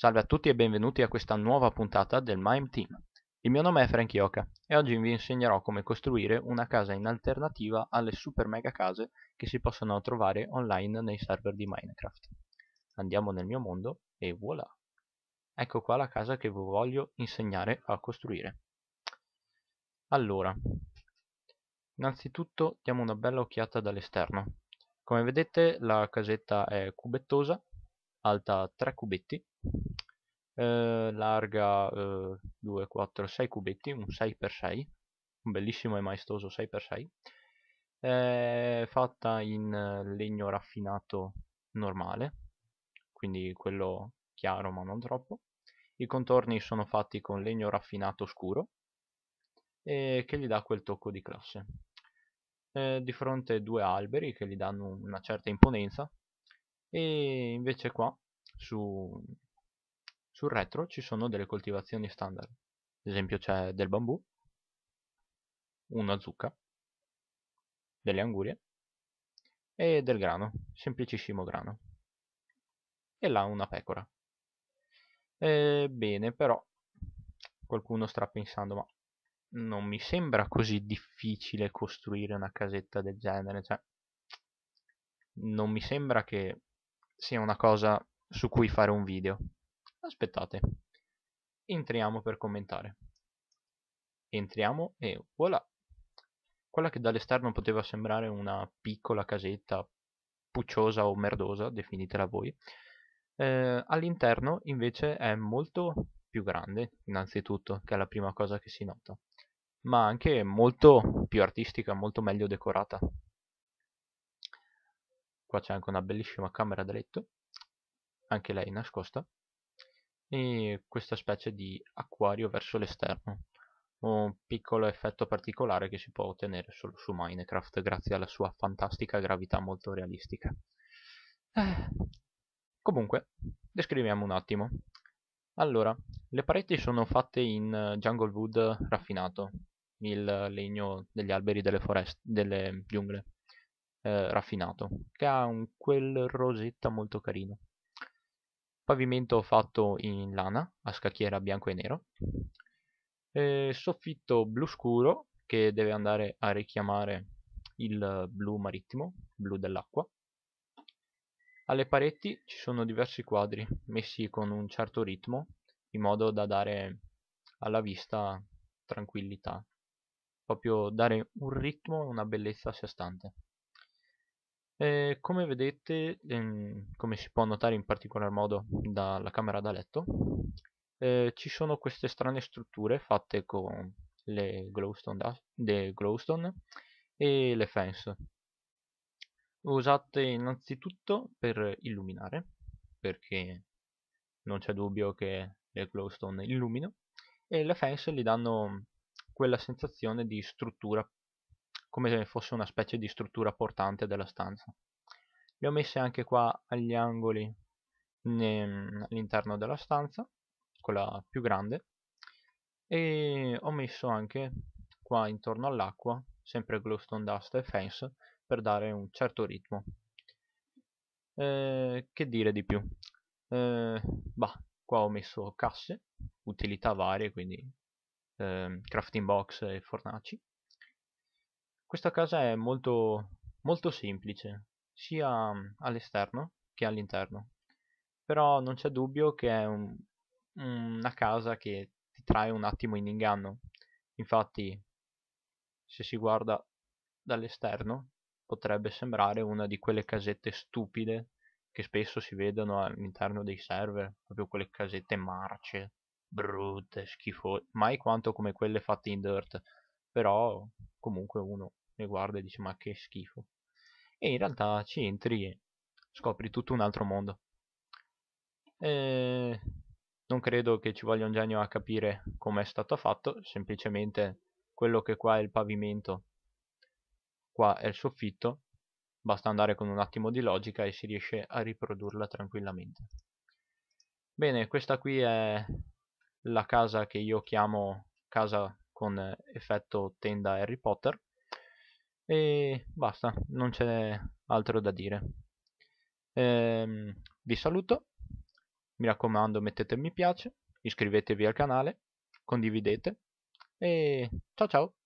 Salve a tutti e benvenuti a questa nuova puntata del MIME Team. Il mio nome è Frank Ioka e oggi vi insegnerò come costruire una casa in alternativa alle super mega case che si possono trovare online nei server di Minecraft. Andiamo nel mio mondo e voilà! Ecco qua la casa che vi voglio insegnare a costruire. Allora, innanzitutto diamo una bella occhiata dall'esterno. Come vedete la casetta è cubettosa, alta 3 cubetti, eh, larga eh, 2, 4, 6 cubetti, un 6x6, un bellissimo e maestoso 6x6, eh, fatta in legno raffinato normale, quindi quello chiaro ma non troppo. I contorni sono fatti con legno raffinato scuro e che gli dà quel tocco di classe. Eh, di fronte due alberi che gli danno una certa imponenza e invece qua su sul retro ci sono delle coltivazioni standard, ad esempio c'è del bambù, una zucca, delle angurie e del grano, semplicissimo grano. E là una pecora. E bene, però qualcuno sta pensando, ma non mi sembra così difficile costruire una casetta del genere, cioè non mi sembra che sia una cosa su cui fare un video aspettate. Entriamo per commentare. Entriamo e voilà! Quella che dall'esterno poteva sembrare una piccola casetta pucciosa o merdosa, definitela voi, eh, all'interno invece è molto più grande, innanzitutto, che è la prima cosa che si nota, ma anche molto più artistica, molto meglio decorata. Qua c'è anche una bellissima camera da letto, anche lei nascosta e questa specie di acquario verso l'esterno un piccolo effetto particolare che si può ottenere solo su Minecraft grazie alla sua fantastica gravità molto realistica eh. comunque descriviamo un attimo allora, le pareti sono fatte in eh, jungle wood raffinato, il legno degli alberi delle, foreste, delle giungle eh, raffinato, che ha un quel rosetta molto carino pavimento fatto in lana a scacchiera bianco e nero, e soffitto blu scuro che deve andare a richiamare il blu marittimo, blu dell'acqua. Alle pareti ci sono diversi quadri messi con un certo ritmo in modo da dare alla vista tranquillità, proprio dare un ritmo e una bellezza a sé stante. E come vedete, ehm, come si può notare in particolar modo dalla camera da letto, eh, ci sono queste strane strutture fatte con le glowstone, le glowstone e le fence usate innanzitutto per illuminare perché non c'è dubbio che le glowstone illumino, e le fence gli danno quella sensazione di struttura come se fosse una specie di struttura portante della stanza. Le ho messe anche qua agli angoli ehm, all'interno della stanza, quella più grande, e ho messo anche qua intorno all'acqua, sempre glowstone dust e fence, per dare un certo ritmo. Eh, che dire di più? Eh, bah, qua ho messo casse, utilità varie, quindi eh, crafting box e fornaci, questa casa è molto, molto semplice, sia mhmm, all'esterno che all'interno. Però non c'è dubbio che è un, una casa che ti trae un attimo in inganno. Infatti, se si guarda dall'esterno, potrebbe sembrare una di quelle casette stupide che spesso si vedono all'interno dei server, proprio quelle casette marce, brutte, schifose, mai quanto come quelle fatte in Dirt, però comunque uno le guarda e dice ma che schifo. E in realtà ci entri e scopri tutto un altro mondo. E ehm, non credo che ci voglia un genio a capire come è stato fatto, semplicemente quello che qua è il pavimento, qua è il soffitto, basta andare con un attimo di logica e si riesce a riprodurla tranquillamente. Bene, questa qui è la casa che io chiamo casa con eh, effetto tenda Harry Potter e basta, non c'è altro da dire. Ehm, vi saluto, mi raccomando mettete mi piace, iscrivetevi al canale, condividete e ciao ciao!